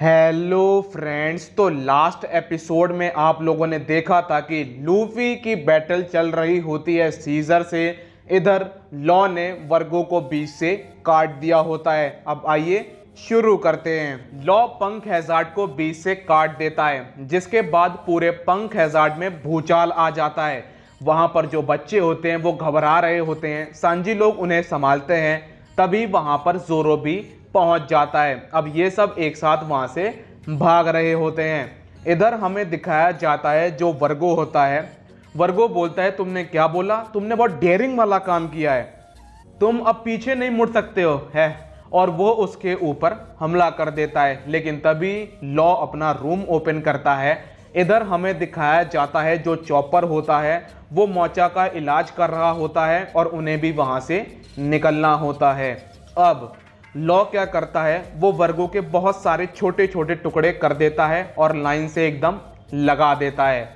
Hello friends तो last episode में आप लोगों ने देखा था कि लूफी की बैटल चल रही होती है सीजर से इधर लॉ ने वर्गों को बीच से काट दिया होता है अब आइए शुरू करते हैं लॉ पंख हैजार्ड को बीच से काट देता है जिसके बाद पूरे पंख हैजार्ड में भूचाल आ जाता है वहाँ पर जो बच्चे होते हैं वो घबरा रहे होते हैं सांझी लोग उन्हें संभालते हैं तभी वहाँ पर जोरो भी पहुंच जाता है अब ये सब एक साथ वहां से भाग रहे होते हैं इधर हमें दिखाया जाता है जो वर्गो होता है वर्गो बोलता है तुमने क्या बोला तुमने बहुत डेयरिंग वाला काम किया है तुम अब पीछे नहीं मुड़ सकते हो है और वो उसके ऊपर हमला कर देता है लेकिन तभी लॉ अपना रूम ओपन करता है इधर हमें दिखाया जाता है जो चॉपर होता है वो मोचा का इलाज कर रहा होता है और उन्हें भी वहाँ से निकलना होता है अब लॉ क्या करता है वो वर्गों के बहुत सारे छोटे छोटे टुकड़े कर देता है और लाइन से एकदम लगा देता है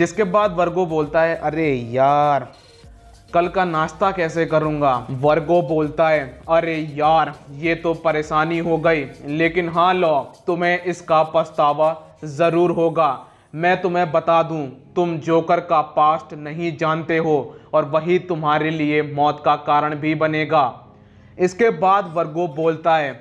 जिसके बाद वर्गो बोलता है अरे यार कल का नाश्ता कैसे करूँगा वर्गो बोलता है अरे यार ये तो परेशानी हो गई लेकिन हाँ लो तुम्हें इसका पछतावा ज़रूर होगा मैं तुम्हें बता दूं तुम जोकर का पास्ट नहीं जानते हो और वही तुम्हारे लिए मौत का कारण भी बनेगा इसके बाद वर्गो बोलता है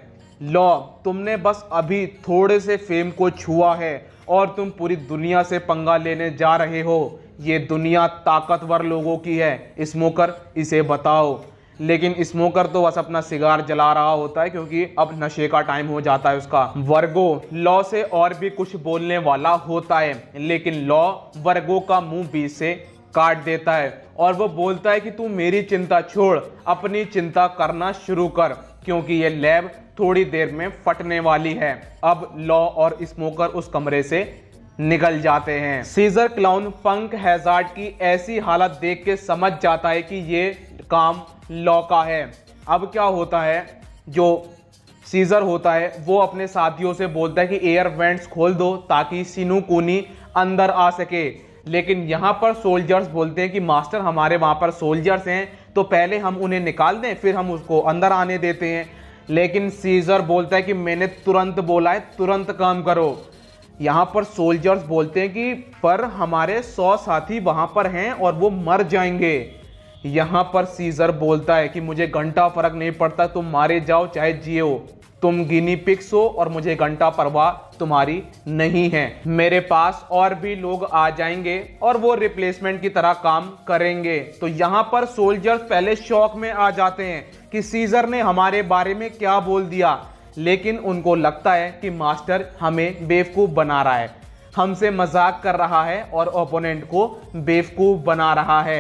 लॉ तुमने बस अभी थोड़े से फेम को छुआ है और तुम पूरी दुनिया से पंगा लेने जा रहे हो ये दुनिया ताकतवर लोगों की है स्मोकर इसे बताओ लेकिन स्मोकर तो बस अपना सिगार जला रहा होता है क्योंकि अब नशे का टाइम हो जाता है उसका वर्गो लॉ से और भी कुछ बोलने वाला होता है लेकिन लॉ वर्गो का मुंह बीच से काट देता है और वो बोलता है कि तू मेरी चिंता छोड़ अपनी चिंता करना शुरू कर क्योंकि ये लैब थोड़ी देर में फटने वाली है अब लॉ और स्मोकर उस कमरे से निकल जाते हैं सीजर क्लाउन पंक हैजार्ड की ऐसी हालत देख के समझ जाता है कि ये काम लॉ का है अब क्या होता है जो सीजर होता है वो अपने साथियों से बोलता है कि एयर वेंट्स खोल दो ताकि सिनू कोनी अंदर आ सके लेकिन यहाँ पर सोल्जर्स बोलते हैं कि मास्टर हमारे वहाँ पर सोल्जर्स हैं तो पहले हम उन्हें निकाल दें फिर हम उसको अंदर आने देते हैं लेकिन सीजर बोलता है कि मैंने तुरंत बोला है तुरंत काम करो यहाँ पर सोल्जर्स बोलते हैं कि पर हमारे सौ साथी वहाँ पर हैं और वो मर जाएंगे यहाँ पर सीजर बोलता है कि मुझे घंटा फर्क नहीं पड़ता तुम मारे जाओ चाहे जियो तुम गिनी पिक्स हो और मुझे घंटा परवाह तुम्हारी नहीं है मेरे पास और भी लोग आ जाएंगे और वो रिप्लेसमेंट की तरह काम करेंगे तो यहाँ पर सोल्जर्स पहले शौक में आ जाते हैं कि सीजर ने हमारे बारे में क्या बोल दिया लेकिन उनको लगता है कि मास्टर हमें बेवकूफ़ बना रहा है हमसे मजाक कर रहा है और ओपोनेंट को बेवकूफ़ बना रहा है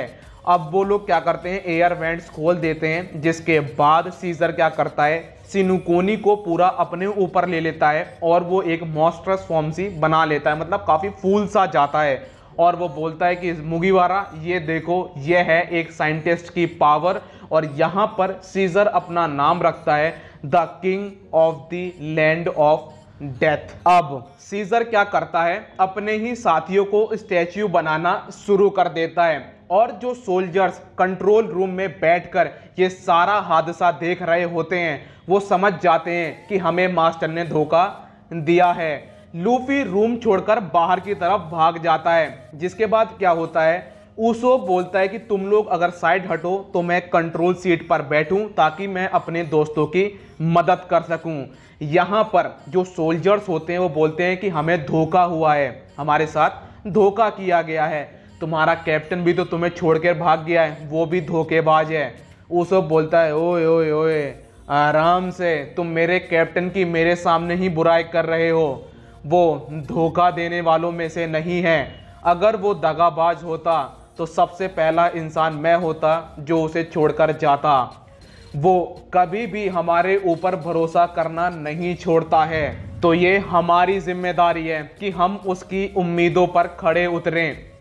अब वो लोग क्या करते हैं एयर वेंट्स खोल देते हैं जिसके बाद सीजर क्या करता है सिनुकोनी को पूरा अपने ऊपर ले लेता है और वो एक मॉस्ट्रस फॉर्म सी बना लेता है मतलब काफ़ी फूल सा जाता है और वो बोलता है कि मुगीवारा ये देखो ये है एक साइंटिस्ट की पावर और यहाँ पर सीजर अपना नाम रखता है the king of the land of death अब सीजर क्या करता है अपने ही साथियों को स्टैच्यू बनाना शुरू कर देता है और जो सोल्जर्स कंट्रोल रूम में बैठकर ये सारा हादसा देख रहे होते हैं वो समझ जाते हैं कि हमें मास्टर ने धोखा दिया है लूफी रूम छोड़कर बाहर की तरफ भाग जाता है जिसके बाद क्या होता है ऊसो बोलता है कि तुम लोग अगर साइड हटो तो मैं कंट्रोल सीट पर बैठूं ताकि मैं अपने दोस्तों की मदद कर सकूं। यहाँ पर जो सोल्जर्स होते हैं वो बोलते हैं कि हमें धोखा हुआ है हमारे साथ धोखा किया गया है तुम्हारा कैप्टन भी तो तुम्हें छोड़कर भाग गया है वो भी धोखेबाज है सब बोलता है ओए ओए ओए आराम से तुम मेरे कैप्टन की मेरे सामने ही बुराई कर रहे हो वो धोखा देने वालों में से नहीं है अगर वो दगाबाज होता तो सबसे पहला इंसान मैं होता जो उसे छोड़कर जाता वो कभी भी हमारे ऊपर भरोसा करना नहीं छोड़ता है तो ये हमारी जिम्मेदारी है कि हम उसकी उम्मीदों पर खड़े उतरें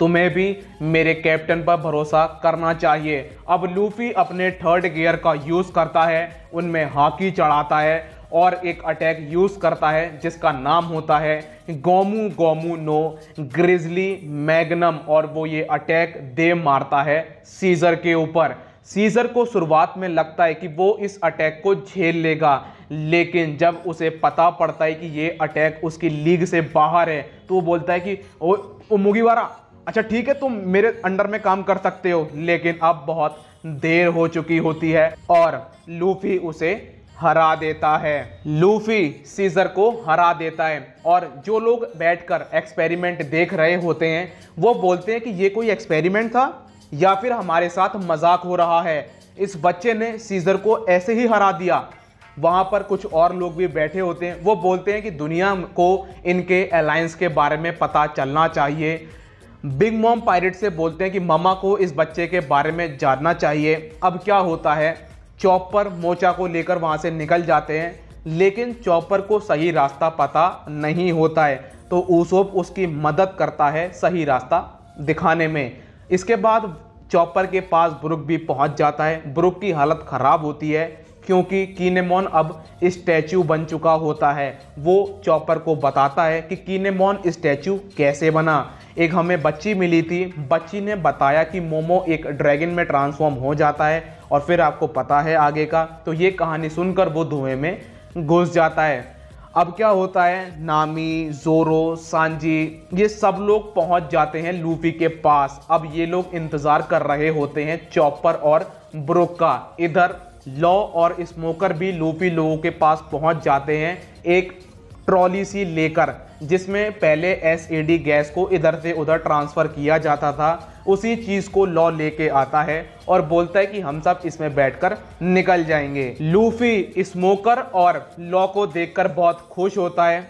तुम्हें भी मेरे कैप्टन पर भरोसा करना चाहिए अब लूफी अपने थर्ड गियर का यूज़ करता है उनमें हाकी चढ़ाता है और एक अटैक यूज़ करता है जिसका नाम होता है गोमू गोमू नो ग्रिजली मैग्नम और वो ये अटैक दे मारता है सीज़र के ऊपर सीज़र को शुरुआत में लगता है कि वो इस अटैक को झेल लेगा लेकिन जब उसे पता पड़ता है कि ये अटैक उसकी लीग से बाहर है तो वो बोलता है कि ओ, ओ मुगीवारा अच्छा ठीक है तुम मेरे अंडर में काम कर सकते हो लेकिन अब बहुत देर हो चुकी होती है और लूफी उसे हरा देता है लूफी सीजर को हरा देता है और जो लोग बैठकर एक्सपेरिमेंट देख रहे होते हैं वो बोलते हैं कि ये कोई एक्सपेरिमेंट था या फिर हमारे साथ मजाक हो रहा है इस बच्चे ने सीजर को ऐसे ही हरा दिया वहाँ पर कुछ और लोग भी बैठे होते हैं वो बोलते हैं कि दुनिया को इनके अलायंस के बारे में पता चलना चाहिए बिग मॉम पायरेट से बोलते हैं कि ममा को इस बच्चे के बारे में जानना चाहिए अब क्या होता है चॉपर मोचा को लेकर वहाँ से निकल जाते हैं लेकिन चॉपर को सही रास्ता पता नहीं होता है तो ऊसोप उसकी मदद करता है सही रास्ता दिखाने में इसके बाद चॉपर के पास ब्रुक भी पहुंच जाता है ब्रुक की हालत ख़राब होती है क्योंकि कीनेमोन अब स्टैचू बन चुका होता है वो चॉपर को बताता है कि कीनेमोन स्टैचू कैसे बना एक हमें बच्ची मिली थी बच्ची ने बताया कि मोमो एक ड्रैगन में ट्रांसफॉर्म हो जाता है और फिर आपको पता है आगे का तो ये कहानी सुनकर वो धुएं में घुस जाता है अब क्या होता है नामी जोरो सांजी ये सब लोग पहुंच जाते हैं लूफी के पास अब ये लोग इंतज़ार कर रहे होते हैं चॉपर और ब्रोक का इधर लॉ और स्मोकर भी लूफी लोगों के पास पहुंच जाते हैं एक ट्रॉली सी लेकर जिसमें पहले एस गैस को इधर से उधर ट्रांसफ़र किया जाता था उसी चीज़ को लॉ लेके आता है और बोलता है कि हम सब इसमें बैठकर निकल जाएंगे लूफी स्मोकर और लॉ को देखकर बहुत खुश होता है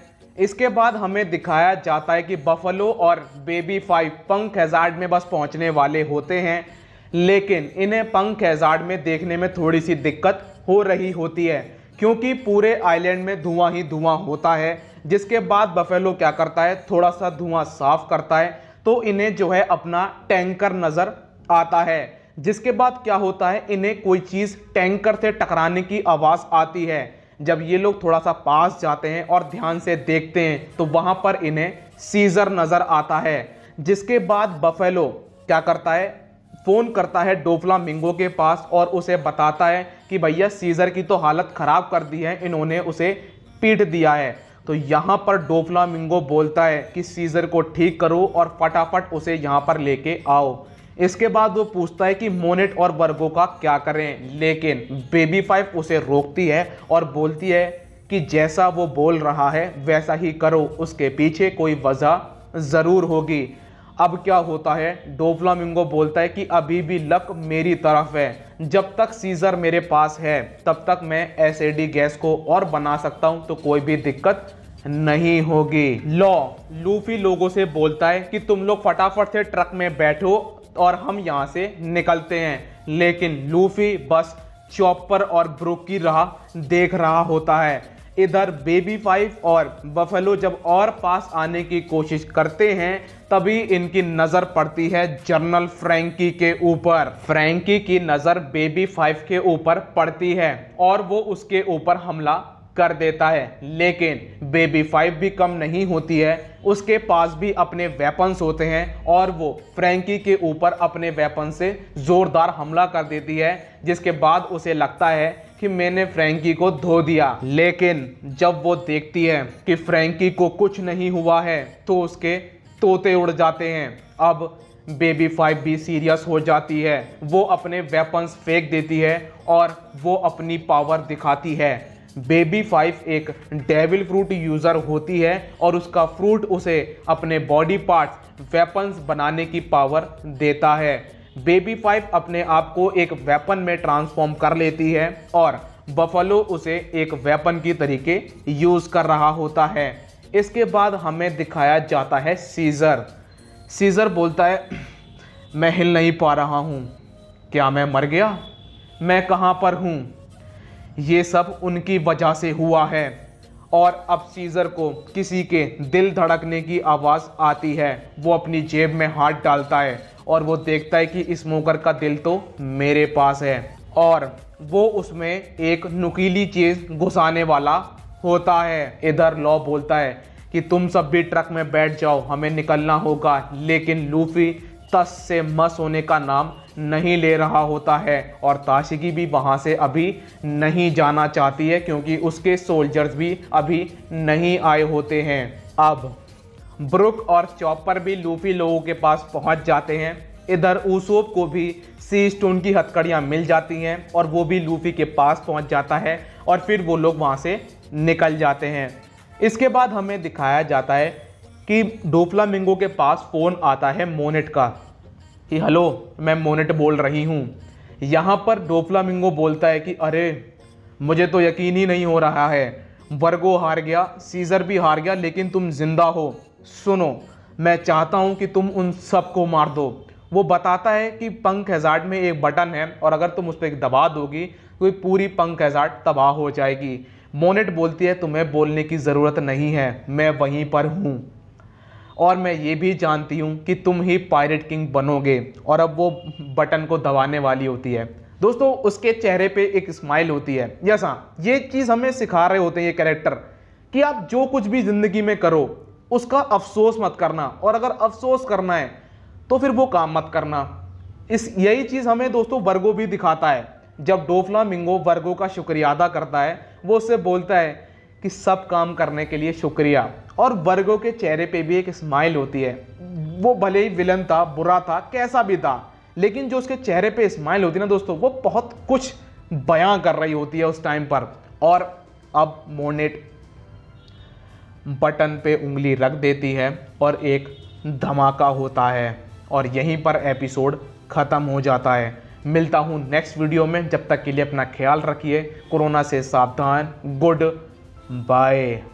इसके बाद हमें दिखाया जाता है कि बफलो और बेबी फाइव पंख हेजार्ड में बस पहुंचने वाले होते हैं लेकिन इन्हें पंख हेजार्ड में देखने में थोड़ी सी दिक्कत हो रही होती है क्योंकि पूरे आइलैंड में धुआं ही धुआं होता है जिसके बाद बफेलो क्या करता है थोड़ा सा धुआं साफ करता है तो इन्हें जो है अपना टैंकर नज़र आता है जिसके बाद क्या होता है इन्हें कोई चीज़ टैंकर से टकराने की आवाज़ आती है जब ये लोग थोड़ा सा पास जाते हैं और ध्यान से देखते हैं तो वहाँ पर इन्हें सीजर नज़र आता है जिसके बाद बफेलो क्या करता है फ़ोन करता है डोफला मिंगो के पास और उसे बताता है कि भैया सीज़र की तो हालत ख़राब कर दी है इन्होंने उसे पीट दिया है तो यहाँ पर डोफला मिंगो बोलता है कि सीज़र को ठीक करो और फटाफट उसे यहाँ पर लेके आओ इसके बाद वो पूछता है कि मोनेट और वर्गो का क्या करें लेकिन बेबी फाइव उसे रोकती है और बोलती है कि जैसा वो बोल रहा है वैसा ही करो उसके पीछे कोई वजह ज़रूर होगी अब क्या होता है डोफ्लामिंगो बोलता है कि अभी भी लक मेरी तरफ है जब तक सीजर मेरे पास है तब तक मैं एसिडी गैस को और बना सकता हूं तो कोई भी दिक्कत नहीं होगी लॉ लूफी लोगों से बोलता है कि तुम लोग फटाफट से ट्रक में बैठो और हम यहाँ से निकलते हैं लेकिन लूफी बस चॉपर और ब्रुक की राह देख रहा होता है इधर बेबी फाइव और बफेलो जब और पास आने की कोशिश करते हैं तभी इनकी नज़र पड़ती है जनरल फ्रैंकी के ऊपर फ्रैंकी की नज़र बेबी फाइव के ऊपर पड़ती है और वो उसके ऊपर हमला कर देता है लेकिन बेबी फाइव भी कम नहीं होती है उसके पास भी अपने वेपन्स होते हैं और वो फ्रैंकी के ऊपर अपने वेपन से ज़ोरदार हमला कर देती है जिसके बाद उसे लगता है कि मैंने फ्रेंकी को धो दिया लेकिन जब वो देखती है कि फ्रेंकी को कुछ नहीं हुआ है तो उसके तोते उड़ जाते हैं अब बेबी फाइव भी सीरियस हो जाती है वो अपने वेपन्स फेंक देती है और वो अपनी पावर दिखाती है बेबी फाइव एक डेविल फ्रूट यूज़र होती है और उसका फ्रूट उसे अपने बॉडी पार्ट्स वेपन्स बनाने की पावर देता है बेबी पाइप अपने आप को एक वेपन में ट्रांसफॉर्म कर लेती है और बफलो उसे एक वेपन की तरीके यूज़ कर रहा होता है इसके बाद हमें दिखाया जाता है सीज़र सीज़र बोलता है मैं हिल नहीं पा रहा हूँ क्या मैं मर गया मैं कहाँ पर हूँ ये सब उनकी वजह से हुआ है और अब सीज़र को किसी के दिल धड़कने की आवाज़ आती है वो अपनी जेब में हाथ डालता है और वो देखता है कि इस मोकर का दिल तो मेरे पास है और वो उसमें एक नुकीली चीज़ घुसाने वाला होता है इधर लॉ बोलता है कि तुम सब भी ट्रक में बैठ जाओ हमें निकलना होगा लेकिन लूफी तस से मस होने का नाम नहीं ले रहा होता है और ताशिकी भी वहाँ से अभी नहीं जाना चाहती है क्योंकि उसके सोल्जर्स भी अभी नहीं आए होते हैं अब ब्रुक और चॉपर भी लूफी लोगों के पास पहुंच जाते हैं इधर ऊसोप को भी सी स्टोन की हथकड़ियाँ मिल जाती हैं और वो भी लूफी के पास पहुंच जाता है और फिर वो लोग वहाँ से निकल जाते हैं इसके बाद हमें दिखाया जाता है कि डोपला मिंगो के पास फ़ोन आता है मोनेट का कि हेलो मैं मोनेट बोल रही हूँ यहाँ पर डोपला मिंगो बोलता है कि अरे मुझे तो यकीन ही नहीं हो रहा है वर्गो हार गया सीज़र भी हार गया लेकिन तुम जिंदा हो सुनो मैं चाहता हूं कि तुम उन सबको मार दो वो बताता है कि पंख हैजार्ड में एक बटन है और अगर तुम उस पर दबा दोगी तो पूरी पंख हैजार्ड तबाह हो जाएगी मोनेट बोलती है तुम्हें बोलने की ज़रूरत नहीं है मैं वहीं पर हूँ और मैं ये भी जानती हूँ कि तुम ही पायरेट किंग बनोगे और अब वो बटन को दबाने वाली होती है दोस्तों उसके चेहरे पे एक स्माइल होती है यस हाँ ये चीज़ हमें सिखा रहे होते हैं ये कैरेक्टर कि आप जो कुछ भी ज़िंदगी में करो उसका अफसोस मत करना और अगर अफसोस करना है तो फिर वो काम मत करना इस यही चीज़ हमें दोस्तों वर्गो भी दिखाता है जब डोफला मिंगो वर्गो का शुक्रिया अदा करता है वो उससे बोलता है कि सब काम करने के लिए शुक्रिया और वर्गो के चेहरे पे भी एक स्माइल होती है वो भले ही विलन था बुरा था कैसा भी था लेकिन जो उसके चेहरे पे स्माइल होती है ना दोस्तों वो बहुत कुछ बयां कर रही होती है उस टाइम पर और अब मोनेट बटन पे उंगली रख देती है और एक धमाका होता है और यहीं पर एपिसोड ख़त्म हो जाता है मिलता हूँ नेक्स्ट वीडियो में जब तक के लिए अपना ख्याल रखिए कोरोना से सावधान गुड बाय